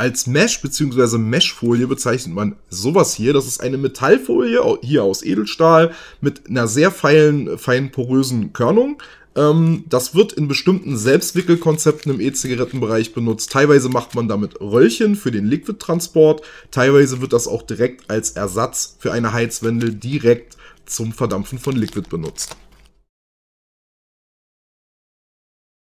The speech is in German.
Als Mesh bzw. Meshfolie bezeichnet man sowas hier. Das ist eine Metallfolie, hier aus Edelstahl, mit einer sehr feinen, feinen porösen Körnung. Ähm, das wird in bestimmten Selbstwickelkonzepten im E-Zigarettenbereich benutzt. Teilweise macht man damit Röllchen für den Liquid-Transport. Teilweise wird das auch direkt als Ersatz für eine Heizwendel direkt zum Verdampfen von Liquid benutzt.